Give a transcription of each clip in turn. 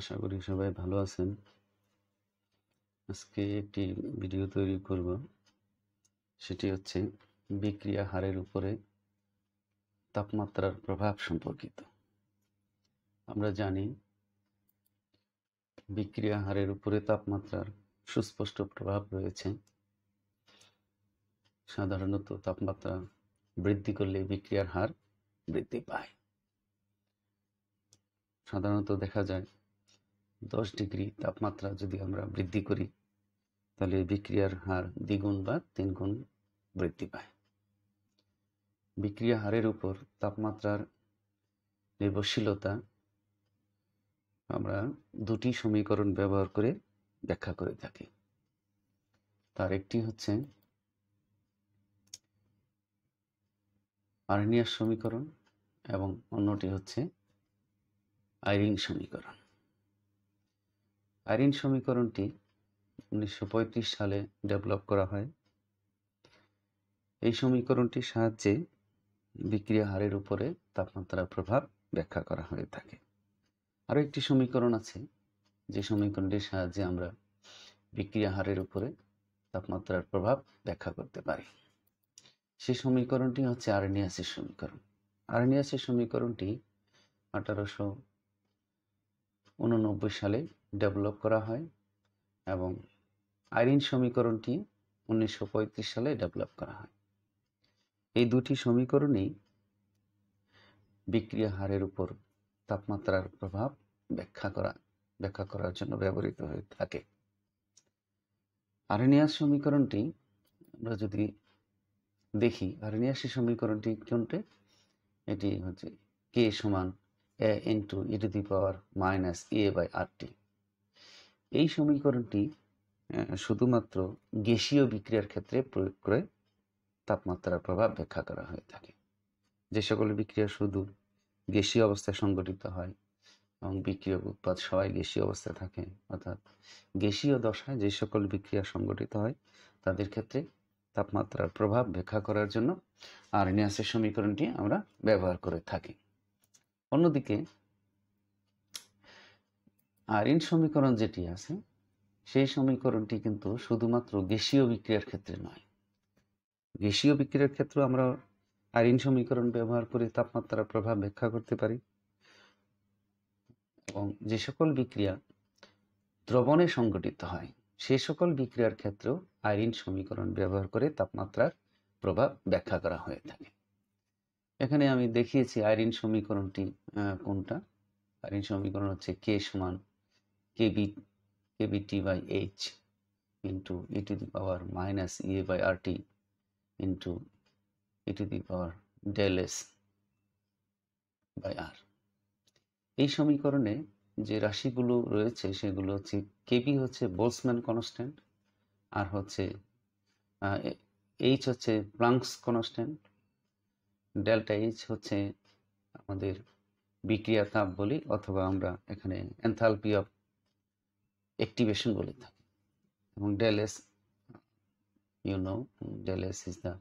আশা করি সবাই ভালো আছেন আজকে একটি ভিডিও তৈরি করব সেটি হচ্ছে বিক্রিয়া হারের উপরে তাপমাত্রার প্রভাব সম্পর্কিত আমরা জানি বিক্রিয়া হারের উপরে তাপমাত্রার সুস্পষ্ট প্রভাব রয়েছে সাধারণত তাপমাত্রা বৃদ্ধি করলে বিক্রিয়ার হার বৃদ্ধি পায় সাধারণত দেখা যায় দশ ডিগ্রি তাপমাত্রা যদি আমরা বৃদ্ধি করি তাহলে বিক্রিয়ার হার দ্বিগুণ বা তিনগুণ বৃদ্ধি পায় বিক্রিয়া হারের উপর তাপমাত্রার নির্ভরশীলতা আমরা দুটি সমীকরণ ব্যবহার করে ব্যাখ্যা করে থাকি তার একটি হচ্ছে আর্নিয়ার সমীকরণ এবং অন্যটি হচ্ছে আইরিং সমীকরণ আইরিন সমীকরণটি উনিশশো সালে ডেভেলপ করা হয় এই সমীকরণটির সাহায্যে বিক্রিয়া হারের উপরে তাপমাত্রার প্রভাব ব্যাখ্যা করা হয়ে থাকে আরও একটি সমীকরণ আছে যে সমীকরণটির সাহায্যে আমরা বিক্রিয়া হারের উপরে তাপমাত্রার প্রভাব ব্যাখ্যা করতে পারি সেই সমীকরণটি হচ্ছে আর্নিয়াসের সমীকরণ আরনিয়াসের সমীকরণটি আঠারোশো উননব্বই সালে ডেভেলপ করা হয় এবং আইরিন সমীকরণটি উনিশশো সালে ডেভেলপ করা হয় এই দুটি সমীকরণেই বিক্রিয়া হারের উপর তাপমাত্রার প্রভাব ব্যাখ্যা করা ব্যাখ্যা করার জন্য ব্যবহৃত হয়ে থাকে আরেনিয়াস সমীকরণটি আমরা যদি দেখি আরেনিয়াসের সমীকরণটি কোনটি এটি হচ্ছে কে সমান A into e to the power minus A by R T এই সমীকরণটি শুধুমাত্র গ্যাসীয় বিক্রিয়ার ক্ষেত্রে প্রয়োগ করে তাপমাত্রার প্রভাব ব্যাখ্যা করা হয়ে থাকে যে সকল বিক্রিয়া শুধু গ্যাসীয় অবস্থায় সংগঠিত হয় এবং বিক্রিয়ক উৎপাদ সবাই গ্যাসীয় অবস্থায় থাকে অর্থাৎ গ্যাসীয় দশায় যে সকল বিক্রিয়া সংগঠিত হয় তাদের ক্ষেত্রে তাপমাত্রার প্রভাব ব্যাখ্যা করার জন্য আর্নিয়াসের সমীকরণটি আমরা ব্যবহার করে থাকি অন্যদিকে আর ইন সমীকরণ যেটি আছে সেই সমীকরণটি কিন্তু শুধুমাত্র গ্যাসীয় বিক্রিয়ার ক্ষেত্রে নয় গ্যাসীয় বিক্রিয়ার ক্ষেত্রে আমরা আইন সমীকরণ ব্যবহার করে তাপমাত্রার প্রভাব ব্যাখ্যা করতে পারি এবং যে সকল বিক্রিয়া দ্রবণে সংগঠিত হয় সে সকল বিক্রিয়ার ক্ষেত্রেও আইরিন সমীকরণ ব্যবহার করে তাপমাত্রার প্রভাব ব্যাখ্যা করা হয়ে থাকে এখানে আমি দেখিয়েছি আইরিন সমীকরণটি কোনটা আইরিন সমীকরণ হচ্ছে কে সমান KB KBT by H into e to the power minus EA by R T into e to the power del S by R এই সমীকরণে যে রাশিগুলো রয়েছে সেগুলো হচ্ছে কেবি হচ্ছে বোলসম্যান কনস্ট্যান্ট আর হচ্ছে এইচ হচ্ছে প্লাঙ্কস কনস্ট্যান্ট ডেল্টা এইচ হচ্ছে আমাদের বিক্রিয়া তাপ বলি অথবা আমরা এখানে এনথালপি অফ অ্যাক্টিভেশন বলে থাকি এবং del s you know del s is the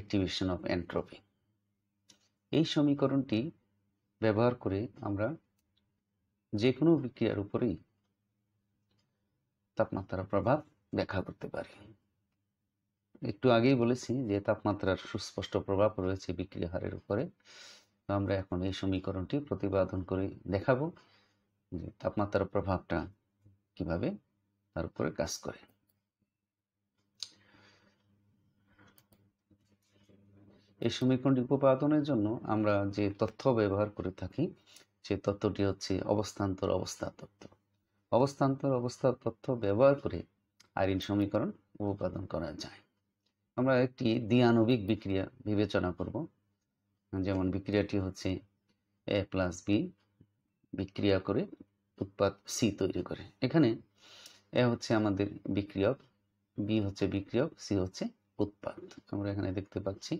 activation of entropy এই সমীকরণটি ব্যবহার করে আমরা যে কোনো বিক্রিয়ার উপরেই তাপমাত্রার প্রভাব দেখা করতে পারি একটু আগেই বলেছি যে তাপমাত্রার সুস্পষ্ট প্রভাব রয়েছে বিক্রিয়া হারের উপরে আমরা এখন এই সমীকরণটি প্রতিপাদন করে দেখাবো তাপমাত্রার প্রভাবটা কিভাবে তার উপরে কাজ করে এই সমীকরণটি উপপাদনের জন্য আমরা যে তথ্য ব্যবহার করে থাকি সেই তত্ত্বটি হচ্ছে অবস্থান্তর অবস্থা তত্ত্ব অবস্থান্তর অবস্থা তথ্য ব্যবহার করে আইরিন সমীকরণ উপপাদন করা যায় আমরা একটি দ্বিয়াণবিক বিক্রিয়া বিবেচনা করব যেমন বিক্রিয়াটি হচ্ছে এ প্লাস বি বিক্রিয়া করে উৎপাদ সি তৈরি করে এখানে এ হচ্ছে আমাদের বিক্রিয়ক বি হচ্ছে বিক্রিয়ক সি হচ্ছে উৎপাদ আমরা এখানে দেখতে পাচ্ছি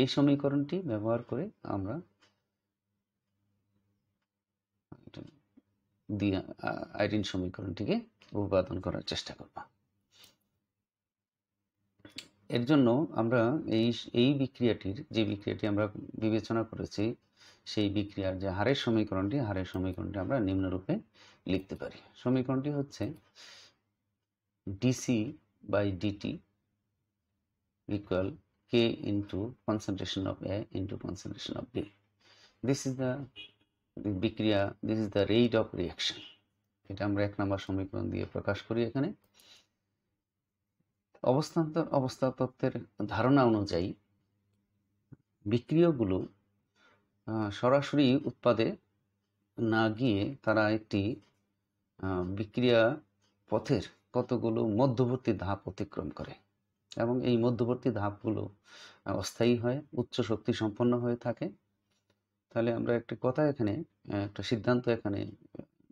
এই সমীকরণটি ব্যবহার করে আমরা দিয়ে আইরিন সমীকরণটিকে উৎপাদন করার চেষ্টা করব এর জন্য আমরা এই এই বিক্রিয়াটির যে বিক্রিয়াটি আমরা বিবেচনা করেছি সেই বিক্রিয়ার যে হারের সমীকরণটি হারের সমীকরণটি আমরা নিম্নরূপে লিখতে পারি সমীকরণটি হচ্ছে DC by DT equal K into concentration of A into concentration of B this is the বিক্রিয়া this is the rate of reaction এটা আমরা এক নম্বর সমীকরণ দিয়ে প্রকাশ করি এখানে অবস্থান্তর অবস্থা তত্ত্বের ধারণা অনুযায়ী বিক্রিয়গুলো সরাসরি উৎপাদে না গিয়ে তারা একটি বিক্রিয়া পথের কতগুলো মধ্যবর্তী ধাপ অতিক্রম করে এবং এই মধ্যবর্তী ধাপগুলো অস্থায়ী হয় উচ্চ শক্তি সম্পন্ন হয়ে থাকে তাহলে আমরা একটি কথা এখানে একটা সিদ্ধান্ত এখানে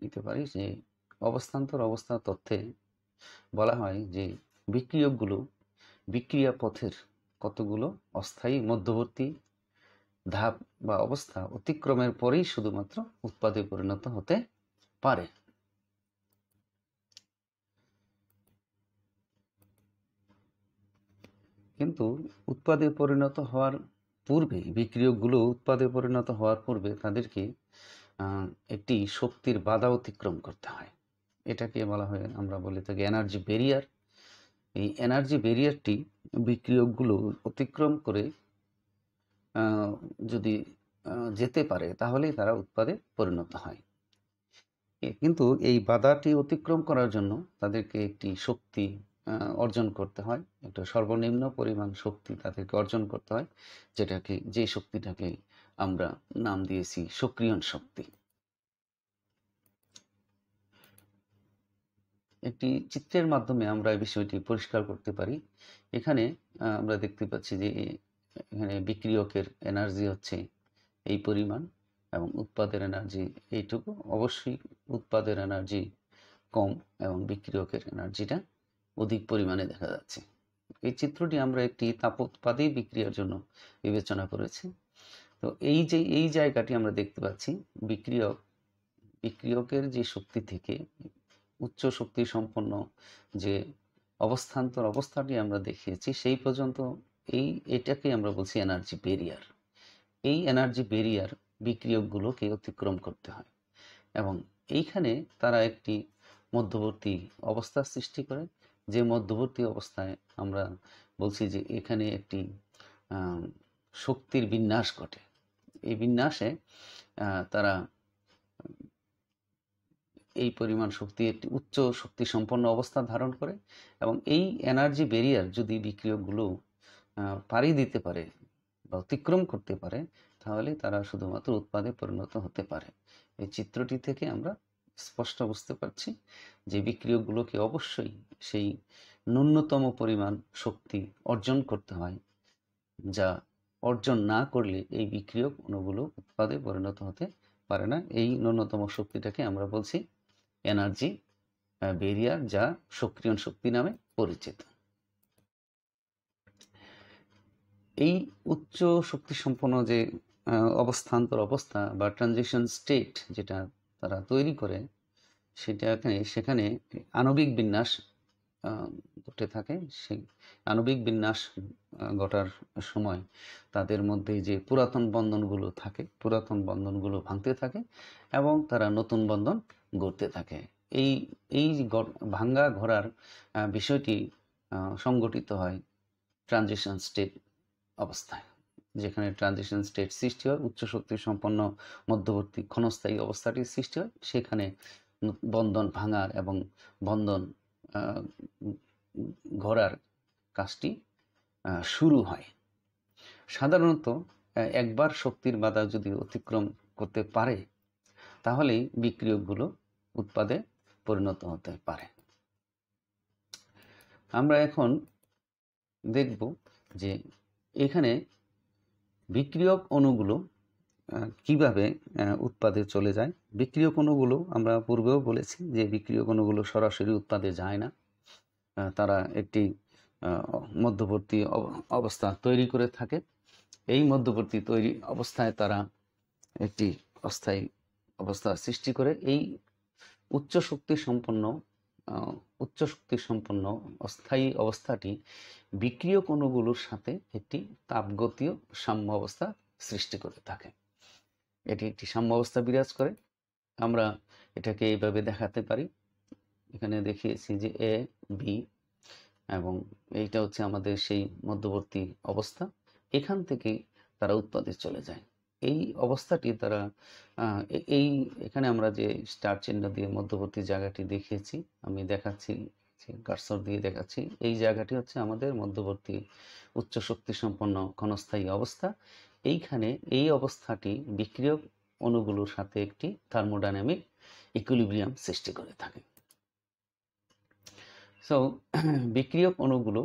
নিতে পারি যে অবস্থান্তর অবস্থা তথ্যে বলা হয় যে বিক্রিয়কগুলো বিক্রিয়া পথের কতগুলো অস্থায়ী মধ্যবর্তী ধাপ বা অবস্থা অতিক্রমের পরেই শুধুমাত্র উৎপাদে পরিণত হতে পারে কিন্তু উৎপাদে পরিণত হওয়ার পূর্বে বিক্রিয়কগুলো উৎপাদে পরিণত হওয়ার পূর্বে তাদেরকে একটি শক্তির বাধা অতিক্রম করতে হয় এটাকে বলা হয় আমরা বলি থাকি এনার্জি ব্যারিয়ার এই এনার্জি ব্যারিয়ারটি বিক্রিয়কগুলো অতিক্রম করে যদি যেতে পারে তাহলেই তারা উৎপাদে পরিণত হয় কিন্তু এই বাধাটি অতিক্রম করার জন্য তাদেরকে একটি শক্তি অর্জন করতে হয় একটা সর্বনিম্ন পরিমাণ শক্তি তাদেরকে অর্জন করতে হয় যেটাকে যে শক্তিটাকে আমরা নাম দিয়েছি সক্রিয়ণ শক্তি একটি চিত্রের মাধ্যমে আমরা এই বিষয়টি পরিষ্কার করতে পারি এখানে আমরা দেখতে পাচ্ছি যে এখানে বিক্রিয়কের এনার্জি হচ্ছে এই পরিমাণ এবং উৎপাদের এনার্জি এইটুকু অবশ্যই উৎপাদের এনার্জি কম এবং বিক্রিয়কের এনার্জিটা অধিক পরিমাণে দেখা যাচ্ছে এই চিত্রটি আমরা একটি উৎপাদী বিক্রিয়ার জন্য বিবেচনা করেছি তো এই যে এই জায়গাটি আমরা দেখতে পাচ্ছি বিক্রিয়ক বিক্রিয়কের যে শক্তি থেকে উচ্চ শক্তি সম্পন্ন যে অবস্থান্তর অবস্থাটি আমরা দেখিয়েছি সেই পর্যন্ত এই এটাকে আমরা বলছি এনার্জি বেরিয়ার এই এনার্জি বেরিয়ার বিক্রিয়কগুলোকে অতিক্রম করতে হয় এবং এইখানে তারা একটি মধ্যবর্তী অবস্থা সৃষ্টি করে যে মধ্যবর্তী অবস্থায় আমরা বলছি যে এখানে একটি শক্তির বিন্যাস ঘটে এই বিন্যাসে তারা এই পরিমাণ শক্তি একটি উচ্চ শক্তি সম্পন্ন অবস্থা ধারণ করে এবং এই এনার্জি বেরিয়ার যদি বিক্রিয়কগুলো পাড়ি দিতে পারে বা অতিক্রম করতে পারে তাহলে তারা শুধুমাত্র উৎপাদে পরিণত হতে পারে এই চিত্রটি থেকে আমরা স্পষ্ট বুঝতে পারছি যে বিক্রিয়কগুলোকে অবশ্যই সেই ন্যূনতম পরিমাণ শক্তি অর্জন করতে হয় যা অর্জন না করলে এই বিক্রিয়ক অণুগুলো উৎপাদে পরিণত হতে পারে না এই ন্যূনতম শক্তিটাকে আমরা বলছি এনার্জি ব্যারিয়ার যা সক্রিয়ণ শক্তি নামে পরিচিত এই উচ্চ শক্তি সম্পন্ন যে অবস্থান্তর অবস্থা বা ট্রানজিশন স্টেট যেটা তারা তৈরি করে সেটাকে সেখানে আণবিক বিন্যাস ঘটে থাকে সেই আণবিক বিন্যাস ঘটার সময় তাদের মধ্যে যে পুরাতন বন্ধনগুলো থাকে পুরাতন বন্ধনগুলো ভাঙতে থাকে এবং তারা নতুন বন্ধন গড়তে থাকে এই এই ভাঙ্গা ঘোরার বিষয়টি সংগঠিত হয় ট্রানজিশন স্টেট অবস্থায় যেখানে ট্রানজিশন স্টেট সৃষ্টি হয় উচ্চ শক্তি সম্পন্ন মধ্যবর্তী ক্ষণস্থায়ী অবস্থাটি সৃষ্টি হয় সেখানে বন্ধন ভাঙার এবং বন্ধন ঘোরার কাজটি শুরু হয় সাধারণত একবার শক্তির বাধা যদি অতিক্রম করতে পারে তাহলেই বিক্রিয়কগুলো উৎপাদে পরিণত হতে পারে আমরা এখন দেখব যে এখানে বিক্রিয়ক অণুগুলো কিভাবে উৎপাদে চলে যায় বিক্রিয়ক অণুগুলো আমরা পূর্বেও বলেছি যে বিক্রিয়ক অণুগুলো সরাসরি উৎপাদে যায় না তারা একটি মধ্যবর্তী অবস্থা তৈরি করে থাকে এই মধ্যবর্তী তৈরি অবস্থায় তারা একটি অস্থায়ী অবস্থা সৃষ্টি করে এই উচ্চ শক্তি সম্পন্ন উচ্চ শক্তি সম্পন্ন অস্থায়ী অবস্থাটি বিক্রিয় কণুগুলোর সাথে একটি তাপগতীয় সাম্য অবস্থা সৃষ্টি করে থাকে এটি একটি সাম্য অবস্থা বিরাজ করে আমরা এটাকে এইভাবে দেখাতে পারি এখানে দেখিয়েছি যে এ বি এবং এইটা হচ্ছে আমাদের সেই মধ্যবর্তী অবস্থা এখান থেকে তারা উৎপাদিত চলে যায় এই অবস্থাটি তারা এই এখানে আমরা যে স্টার চিহ্ন দিয়ে মধ্যবর্তী জায়গাটি দেখিয়েছি আমি দেখাচ্ছি কার্সর দিয়ে দেখাচ্ছি এই জায়গাটি হচ্ছে আমাদের মধ্যবর্তী উচ্চ শক্তি সম্পন্ন ক্ষণস্থায়ী অবস্থা এইখানে এই অবস্থাটি বিক্রিয়ক অণুগুলোর সাথে একটি থার্মোডাইনামিক ইকুইলিব্রিয়াম সৃষ্টি করে থাকে সো বিক্রিয়ক অণুগুলো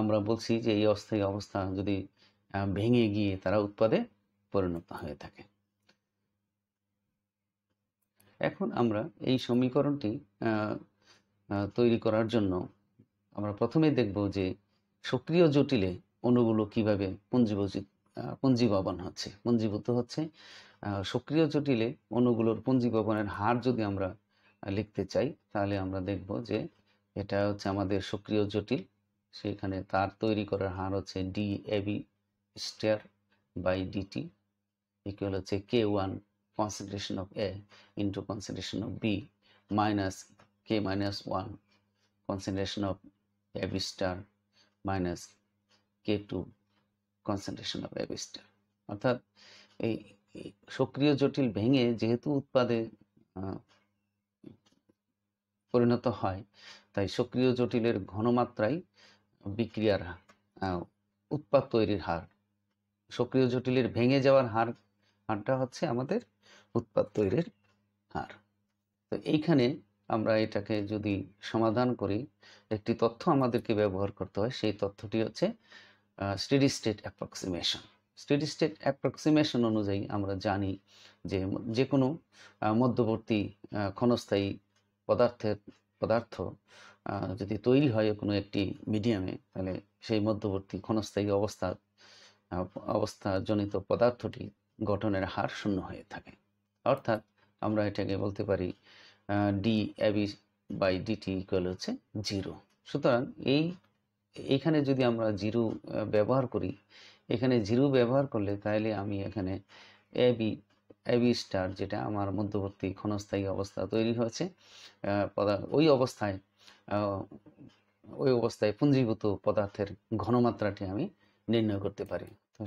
আমরা বলছি যে এই অস্থায়ী অবস্থা যদি ভেঙে গিয়ে তারা উৎপাদে পরিণত হয়ে থাকে এখন আমরা এই সমীকরণটি তৈরি করার জন্য আমরা প্রথমে দেখব যে সক্রিয় জটিলে অণুগুলো কিভাবে পুঞ্জীভূত পুঞ্জীভবন হচ্ছে পুঞ্জীভূত হচ্ছে সক্রিয় জটিলে অণুগুলোর পুঞ্জীভবনের হার যদি আমরা লিখতে চাই তাহলে আমরা দেখব যে এটা হচ্ছে আমাদের সক্রিয় জটিল সেখানে তার তৈরি করার হার হচ্ছে D AB star by DT equal হচ্ছে K one concentration of A into concentration of B minus K minus one concentration of AB star minus K two concentration of AB star অর্থাৎ এই সক্রিয় জটিল ভেঙে যেহেতু উৎপাদে পরিণত হয় তাই সক্রিয় জটিলের ঘনমাত্রাই বিক্রিয়ার উৎপাদ তৈরির হার সক্রিয় জটিলের ভেঙে যাওয়ার হার হারটা হচ্ছে আমাদের উৎপাদ তৈরির হার তো এইখানে আমরা এটাকে যদি সমাধান করি একটি তথ্য আমাদেরকে ব্যবহার করতে হয় সেই তথ্যটি হচ্ছে steady state approximation steady state approximation অনুযায়ী আমরা জানি যে যে কোনো মধ্যবর্তী ক্ষণস্থায়ী পদার্থের পদার্থ যদি তৈরি হয় কোনো একটি মিডিয়ামে তাহলে সেই মধ্যবর্তী ক্ষণস্থায়ী অবস্থা অবস্থাজনিত পদার্থটি গঠনের হার শূন্য হয়ে থাকে অর্থাৎ আমরা এটাকে বলতে পারি D AB by DT equal হচ্ছে জিরো সুতরাং এই এখানে যদি আমরা জিরো ব্যবহার করি এখানে জিরো ব্যবহার করলে তাহলে আমি এখানে এবি এবি স্টার যেটা আমার মধ্যবর্তী ক্ষণস্থায়ী অবস্থা তৈরি হয়েছে ওই অবস্থায় ওই অবস্থায় পুঞ্জীভূত পদার্থের ঘনমাত্রাটি আমি নির্ণয় করতে পারি তো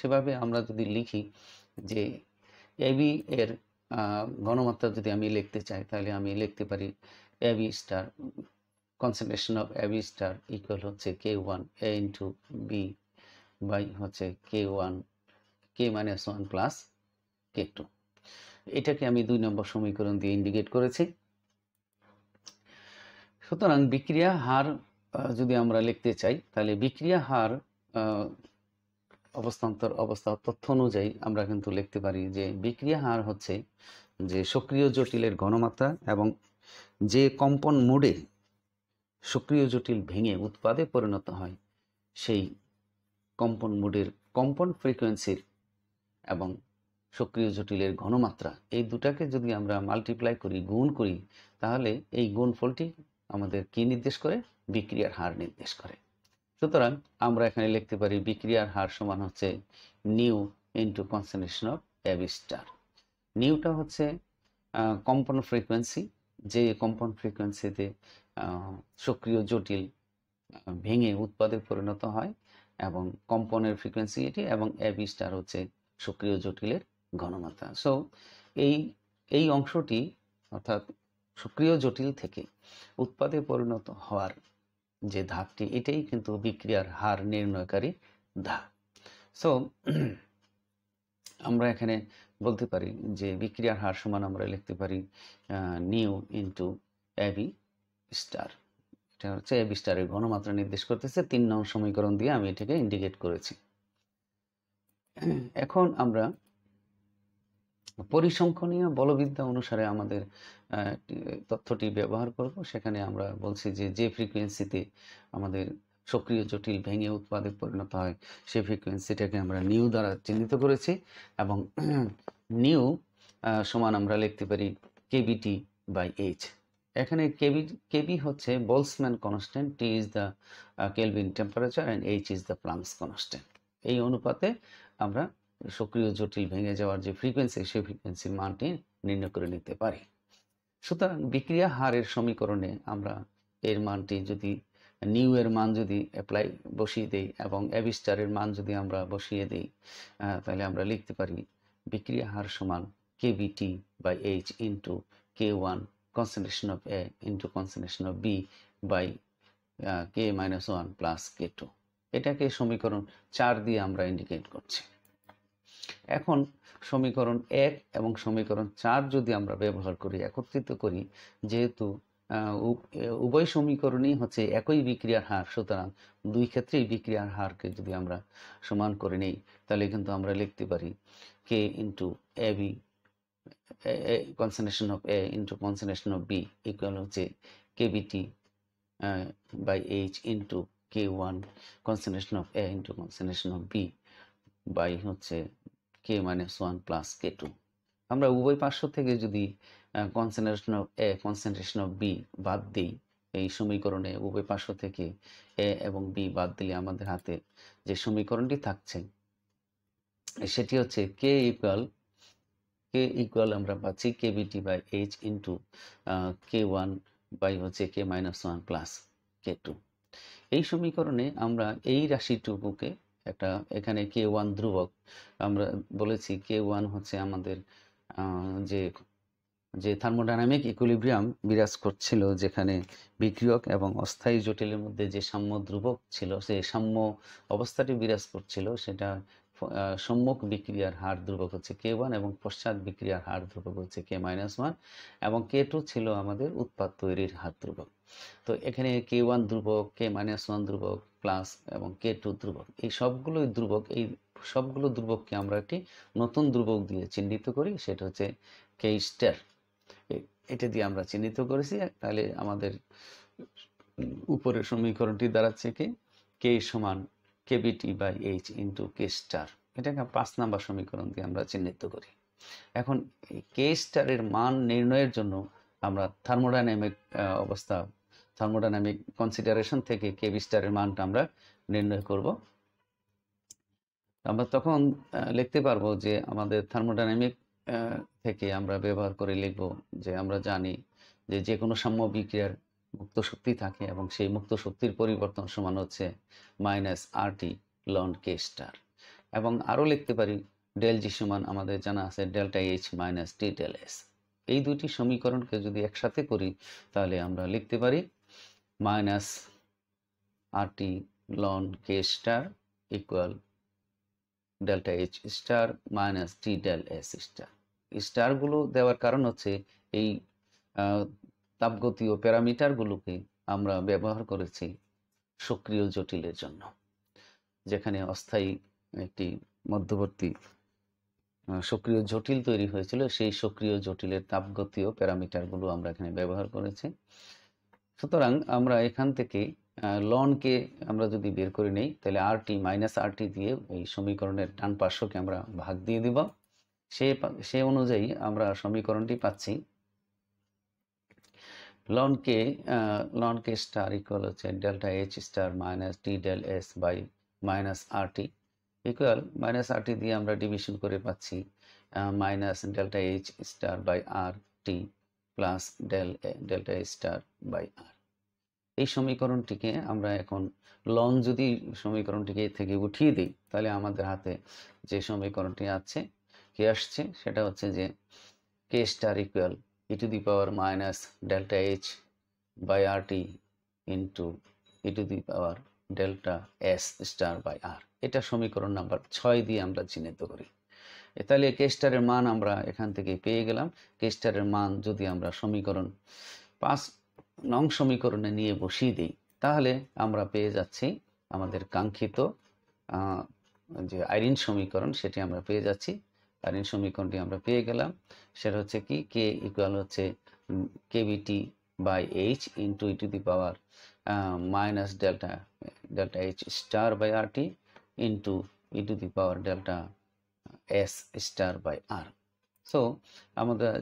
সেভাবে আমরা যদি লিখি যে এবি এর ঘনমাত্রা যদি আমি লিখতে চাই তাহলে আমি লিখতে পারি AB star concentration of AB star equal হচ্ছে K one A into B by হচ্ছে K one K minus one plus K two এটাকে আমি দুই নম্বর সমীকরণ দিয়ে ইন্ডিকেট করেছি সুতরাং বিক্রিয়া হার যদি আমরা লিখতে চাই তাহলে বিক্রিয়া হার অবস্থান্তর অবস্থা তথ্য অনুযায়ী আমরা কিন্তু লিখতে পারি যে বিক্রিয়া হার হচ্ছে যে সক্রিয় জটিলের ঘনমাত্রা এবং যে কম্পন মোডে সক্রিয় জটিল ভেঙে উৎপাদে পরিণত হয় সেই কম্পন মোডের কম্পন ফ্রিকোয়েন্সির এবং সক্রিয় জটিলের ঘনমাত্রা এই দুটাকে যদি আমরা মাল্টিপ্লাই করি গুণ করি তাহলে এই গুণফলটি আমাদের কি নির্দেশ করে বিক্রিয়ার হার নির্দেশ করে সুতরাং আমরা এখানে লিখতে পারি বিক্রিয়ার হার সমান হচ্ছে nu into concentration of AB star star নিউটা হচ্ছে কম্পন ফ্রিকোয়েন্সি যে কম্পন ফ্রিকোয়েন্সিতে সক্রিয় জটিল ভেঙে উৎপাদে পরিণত হয় এবং কম্পনের ফ্রিকোয়েন্সি এটি এবং অ্যাবিস্টার স্টার হচ্ছে সক্রিয় জটিলের ঘনমাত্রা সো এই এই অংশটি অর্থাৎ সক্রিয় জটিল থেকে উৎপাদে পরিণত হওয়ার যে ধাপটি এটাই কিন্তু বিক্রিয়ার হার নির্ণয়কারী ধাপ সো আমরা এখানে বলতে পারি যে বিক্রিয়ার হার সমান আমরা লিখতে পারি নিউ ইন্টু অ্যাবি স্টার এটা হচ্ছে অ্যাবি স্টারের ঘনমাত্রা নির্দেশ করতেছে তিন নং সমীকরণ দিয়ে আমি এটাকে ইন্ডিকেট করেছি এখন আমরা পরিসংখ্যনীয় বলবিদ্যা অনুসারে আমাদের তথ্যটি ব্যবহার করব সেখানে আমরা বলছি যে যে ফ্রিকোয়েন্সিতে আমাদের সক্রিয় জটিল ভেঙে উৎপাদে পরিণত হয় সেই ফ্রিকোয়েন্সিটাকে আমরা নিউ দ্বারা চিহ্নিত করেছি এবং নিউ সমান আমরা লিখতে পারি কেবিটি বাই এইচ এখানে কেবি কেবি হচ্ছে Boltzmann constant T is the kelvin temperature and H is the Planck's constant এই অনুপাতে আমরা সক্রিয় জটিল ভেঙে যাওয়ার যে ফ্রিকোয়েন্সি সেই ফ্রিকোয়েন্সির মানটি নির্ণয় করে নিতে পারি সুতরাং বিক্রিয়া হারের সমীকরণে আমরা এর মানটি যদি নিউ এর মান যদি অ্যাপ্লাই বসিয়ে দেই এবং অ্যাবিস্টারের মান যদি আমরা বসিয়ে দেই তাহলে আমরা লিখতে পারি বিক্রিয়া হার সমান K T by H into K one concentration of A into concentration of B by K minus one plus K two এটাকে সমীকরণ চার দিয়ে আমরা ইন্ডিকেট করছি এখন সমীকরণ এক এবং সমীকরণ চার যদি আমরা ব্যবহার করি একত্রিত করি যেহেতু উভয় সমীকরণই হচ্ছে একই বিক্রিয়ার হার সুতরাং দুই ক্ষেত্রেই বিক্রিয়ার হারকে যদি আমরা সমান করে নিই তাহলে কিন্তু আমরা লিখতে পারি K into A B concentration of A into concentration of B equal হচ্ছে K T by H into K one concentration of A into concentration of B by হচ্ছে K minus one plus K two আমরা উভয় পার্শ্ব থেকে যদি concentration of A concentration of B বাদ দিই এই সমীকরণে উভয় পার্শ্ব থেকে এ এবং বি বাদ দিলে আমাদের হাতে যে সমীকরণটি থাকছে সেটি হচ্ছে কে ইকুয়াল কে ইকুয়াল আমরা পাচ্ছি K BT by H into K one by হচ্ছে K minus one plus K two এই সমীকরণে আমরা এই রাশিটুকুকে একটা এখানে কে ওয়ান ধ্রুবক আমরা বলেছি কে ওয়ান হচ্ছে আমাদের যে যে থার্মোডাইনামিক ইকুলিব্রিয়াম বিরাজ করছিল যেখানে বিক্রিয়ক এবং অস্থায়ী জটিলের মধ্যে যে সাম্য ধ্রুবক ছিল সেই সাম্য অবস্থাটি বিরাজ করছিল সেটা সম্মুখ বিক্রিয়ার হার ধ্রুবক হচ্ছে কে ওয়ান এবং পশ্চাৎ বিক্রিয়ার হার ধ্রুবক হচ্ছে কে মাইনাস ওয়ান এবং কে টু ছিল আমাদের উৎপাদ তৈরির হার ধ্রুবক তো এখানে কে ওয়ান ধ্রুবক কে মাইনাস ওয়ান ধ্রুবক প্লাস এবং কে টু ধ্রুবক এই সবগুলোই ধ্রুবক এই সবগুলো ধ্রুবককে আমরা একটি নতুন ধ্রুবক দিয়ে চিহ্নিত করি সেটা হচ্ছে কে স্টার এটা দিয়ে আমরা চিহ্নিত করেছি তাহলে আমাদের উপরের সমীকরণটি দাঁড়াচ্ছে কি কে সমান KBT by H into K star এটাকে পাঁচ নাম্বার সমীকরণ দিয়ে আমরা চিহ্নিত করি এখন কে স্টারের মান নির্ণয়ের জন্য আমরা থার্মোডাইনামিক অবস্থা থার্মোডাইনামিক কনসিডারেশন থেকে কেবি স্টারের মানটা আমরা নির্ণয় করব আমরা তখন লিখতে পারবো যে আমাদের থার্মোডাইনামিক থেকে আমরা ব্যবহার করে লিখব যে আমরা জানি যে যে কোনো সাম্য বিক্রিয়ার মুক্ত শক্তি থাকে এবং সেই মুক্ত শক্তির পরিবর্তন সমান হচ্ছে minus R T ln K star এবং আরও লিখতে পারি ডেল জি সমান আমাদের জানা আছে delta H minus T del S এই দুইটি সমীকরণকে যদি একসাথে করি তাহলে আমরা লিখতে পারি minus R T ln K star equal delta H star minus T del S star স্টারগুলো দেওয়ার কারণ হচ্ছে এই তাপগতীয় প্যারামিটারগুলোকে আমরা ব্যবহার করেছি সক্রিয় জটিলের জন্য যেখানে অস্থায়ী একটি মধ্যবর্তী সক্রিয় জটিল তৈরি হয়েছিল সেই সক্রিয় জটিলের তাপগতীয় প্যারামিটারগুলো আমরা এখানে ব্যবহার করেছি সুতরাং আমরা এখান থেকে লনকে আমরা যদি বের করে নেই তাহলে আর টি মাইনাস আর টি দিয়ে এই সমীকরণের ডান পার্শ্বকে আমরা ভাগ দিয়ে দিব সে সে অনুযায়ী আমরা সমীকরণটি পাচ্ছি ln K ln K star equal হচ্ছে delta H star minus D del S by minus R T equal minus R T দিয়ে আমরা ডিভিশন করে পাচ্ছি minus delta H star by R T plus del A delta H star by R এই সমীকরণটিকে আমরা এখন loan যদি সমীকরণটিকে থেকে উঠিয়ে দিই তাহলে আমাদের হাতে যে সমীকরণটি আছে কে আসছে সেটা হচ্ছে যে K star equal e to the power minus delta h by rt into e to the power delta S star by R এটা সমীকরণ নাম্বার ছয় দিয়ে আমরা চিহ্নিত করি তাহলে কেস্টারের মান আমরা এখান থেকে পেয়ে গেলাম কেস্টারের মান যদি আমরা সমীকরণ পাঁচ নং সমীকরণে নিয়ে বসিয়ে দিই তাহলে আমরা পেয়ে যাচ্ছি আমাদের কাঙ্ক্ষিত যে আইরিন সমীকরণ সেটি আমরা পেয়ে যাচ্ছি আর এই সমীকরণটি আমরা পেয়ে গেলাম সেটা হচ্ছে কি কে ইকুয়াল হচ্ছে KVT by H into e to the power minus delta delta H star by R T into e to the power delta S star by R so আমাদের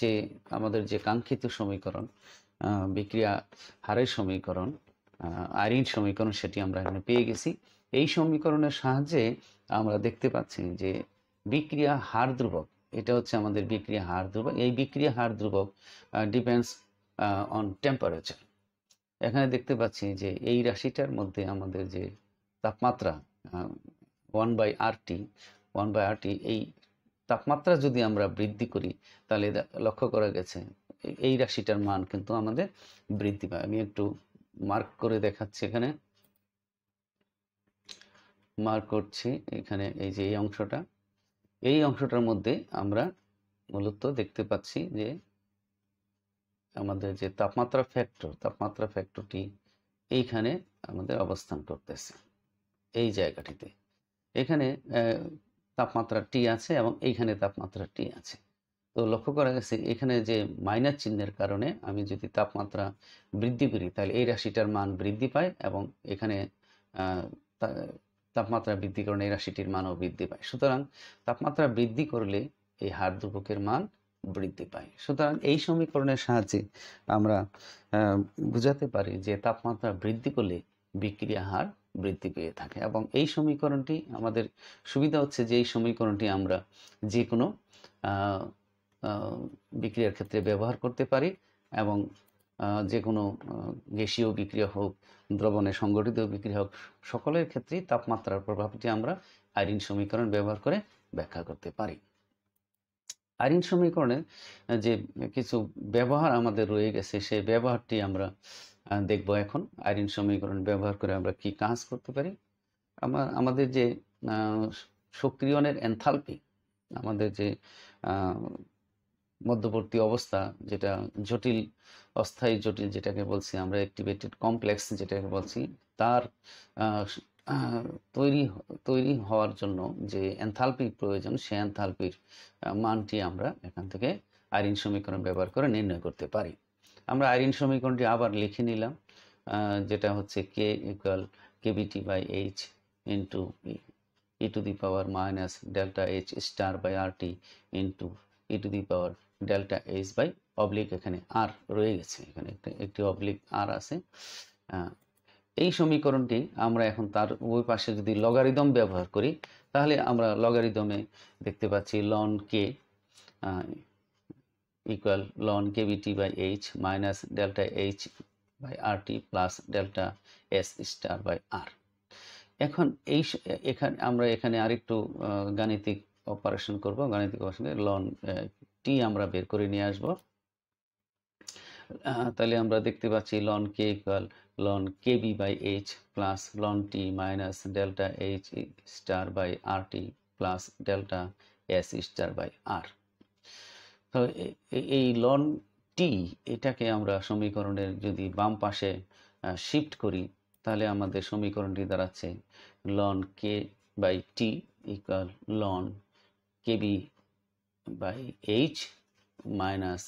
যে আমাদের যে কাঙ্ক্ষিত সমীকরণ বিক্রিয়া হারের সমীকরণ আইরিন সমীকরণ সেটি আমরা এখানে পেয়ে গেছি এই সমীকরণের সাহায্যে আমরা দেখতে পাচ্ছি যে বিক্রিয়া হার ধ্রুবক এটা হচ্ছে আমাদের বিক্রিয়া হার ধ্রুবক এই বিক্রিয়া হার ধ্রুবক ডিপেন্ডস অন টেম্পারেচার এখানে দেখতে পাচ্ছি যে এই রাশিটার মধ্যে আমাদের যে তাপমাত্রা one by RT one by RT এই তাপমাত্রা যদি আমরা বৃদ্ধি করি তাহলে লক্ষ্য করা গেছে এই রাশিটার মান কিন্তু আমাদের বৃদ্ধি পায় আমি একটু মার্ক করে দেখাচ্ছি এখানে মার্ক করছি এখানে এই যে এই অংশটা এই অংশটার মধ্যে আমরা মূলত দেখতে পাচ্ছি যে আমাদের যে তাপমাত্রা ফ্যাক্টর তাপমাত্রা ফ্যাক্টরটি এইখানে আমাদের অবস্থান করতেছে এই জায়গাটিতে এখানে তাপমাত্রা টি আছে এবং এইখানে তাপমাত্রা টি আছে তো লক্ষ্য করা গেছে এখানে যে মাইনাস চিহ্নের কারণে আমি যদি তাপমাত্রা বৃদ্ধি করি তাহলে এই রাশিটার মান বৃদ্ধি পায় এবং এখানে তাপমাত্রা বৃদ্ধি কারণে এই রাশিটির মানও বৃদ্ধি পায় সুতরাং তাপমাত্রা বৃদ্ধি করলে এই হাড় দুপকের মান বৃদ্ধি পায় সুতরাং এই সমীকরণের সাহায্যে আমরা বুঝাতে পারি যে তাপমাত্রা বৃদ্ধি করলে বিক্রিয়া হার বৃদ্ধি পেয়ে থাকে এবং এই সমীকরণটি আমাদের সুবিধা হচ্ছে যে এই সমীকরণটি আমরা যে কোনো বিক্রিয়ার ক্ষেত্রে ব্যবহার করতে পারি এবং যে কোনো গ্যাসীয় বিক্রিয়া হোক দ্রবণে সংগঠিত বিক্রিয়া হোক সকলের ক্ষেত্রেই তাপমাত্রার প্রভাবটি আমরা আইরিন সমীকরণ ব্যবহার করে ব্যাখ্যা করতে পারি আইরিন সমীকরণের যে কিছু ব্যবহার আমাদের রয়ে গেছে সেই ব্যবহারটি আমরা দেখব এখন আইরিন সমীকরণ ব্যবহার করে আমরা কি কাজ করতে পারি আমার আমাদের যে সক্রিয়নের এনথালপি আমাদের যে মধ্যবর্তী অবস্থা যেটা জটিল অস্থায়ী জটিল যেটাকে বলছি আমরা অ্যাক্টিভেটেড কমপ্লেক্স যেটাকে বলছি তার তৈরি তৈরি হওয়ার জন্য যে অ্যান্থালপি প্রয়োজন সে অ্যান্থালপির মানটি আমরা এখান থেকে আইরিন সমীকরণ ব্যবহার করে নির্ণয় করতে পারি আমরা আইরিন সমীকরণটি আবার লিখে নিলাম যেটা হচ্ছে K equal KBT by H into to the power minus delta H star by R T into e to the power delta H by oblique এখানে আর রয়ে গেছে এখানে একটি অবলিক আর আছে এই সমীকরণটি আমরা এখন তার ওই পাশে যদি লগারিদম ব্যবহার করি তাহলে আমরা লগারিদমে দেখতে পাচ্ছি ln K equal ln K BT by H minus delta H by R T plus delta S star by R এখন এই এখানে আমরা এখানে আরেকটু গাণিতিক অপারেশন করব গাণিতিক অপারেশনে লন টি আমরা বের করে নিয়ে আসব তাহলে আমরা দেখতে পাচ্ছি ln K equal ln K B by H plus ln T minus delta H star by R T plus delta S star by R তো এই লন টি এটাকে আমরা সমীকরণের যদি বাম পাশে শিফট করি তাহলে আমাদের সমীকরণটি দাঁড়াচ্ছে ln K by T equal ln K B by h minus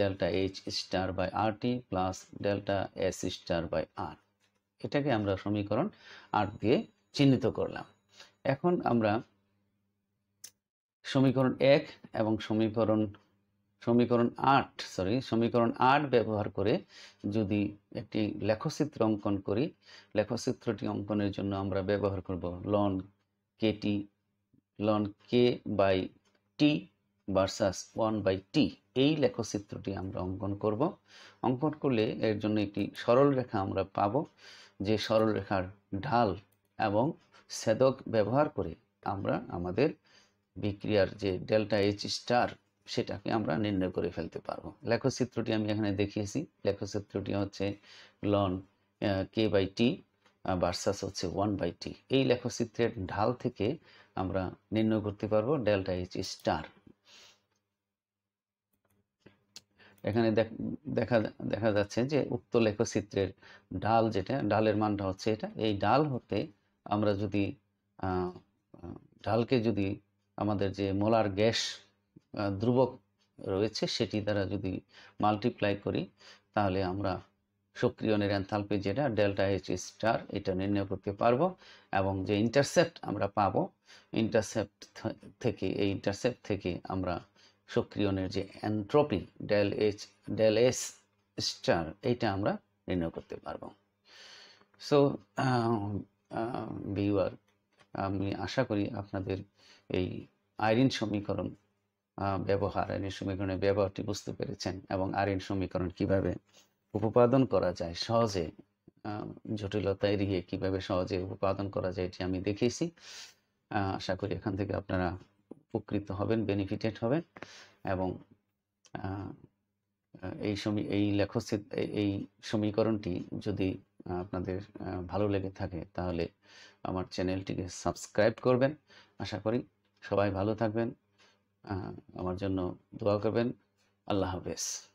delta h star by rt plus delta s star by r এটাকে আমরা সমীকরণ আর দিয়ে চিহ্নিত করলাম এখন আমরা সমীকরণ এক এবং সমীকরণ সমীকরণ আট সরি সমীকরণ আট ব্যবহার করে যদি একটি লেখচিত্র অঙ্কন করি লেখচিত্রটি অঙ্কনের জন্য আমরা ব্যবহার করব ln KT ln K by T versus one by T এই লেখচিত্রটি আমরা অঙ্কন করব অঙ্কন করলে এর জন্য একটি সরল রেখা আমরা পাব যে সরল রেখার ঢাল এবং সেদক ব্যবহার করে আমরা আমাদের বিক্রিয়ার যে ডেল্টা এইচ স্টার সেটাকে আমরা নির্ণয় করে ফেলতে পারবো লেখচিত্রটি আমি এখানে দেখিয়েছি লেখচিত্রটি হচ্ছে ln K by T versus হচ্ছে ওয়ান বাই টি এই লেখচিত্রের ঢাল থেকে আমরা নির্ণয় করতে পারবো ডেল্টা এইচ স্টার এখানে দেখা দেখা যাচ্ছে যে উক্ত লেখচিত্রের ডাল যেটা ডালের মানটা হচ্ছে এটা এই ডাল হতে আমরা যদি ডালকে যদি আমাদের যে মোলার গ্যাস ধ্রুবক রয়েছে সেটি দ্বারা যদি মাল্টিপ্লাই করি তাহলে আমরা সক্রিয়নের এনথালপি যেটা ডেল্টা এইচ স্টার এটা নির্ণয় করতে পারবো এবং যে ইন্টারসেপ্ট আমরা পাবো ইন্টারসেপ্ট থেকে এই ইন্টারসেপ্ট থেকে আমরা সক্রিয়নের যে entropy del H del S star এইটা আমরা নির্ণয় করতে পারবো সো ভিউয়ার um, um, আমি আশা করি আপনাদের এই আইরিন সমীকরণ ব্যবহার আইরিন সমীকরণের ব্যবহারটি বুঝতে পেরেছেন এবং আইরিন সমীকরণ কিভাবে উপাদন করা যায় সহজে জটিলতা এড়িয়ে কিভাবে সহজে উপাদান করা যায় এটি আমি দেখিয়েছি আশা করি এখান থেকে আপনারা উপকৃত হবেন বেনিফিটেড হবেন এবং এই সমী এই লেখস্থিত এই সমীকরণটি যদি আপনাদের ভালো লেগে থাকে তাহলে আমার চ্যানেলটিকে সাবস্ক্রাইব করবেন আশা করি সবাই ভালো থাকবেন আমার জন্য দোয়া করবেন আল্লাহ হাফেজ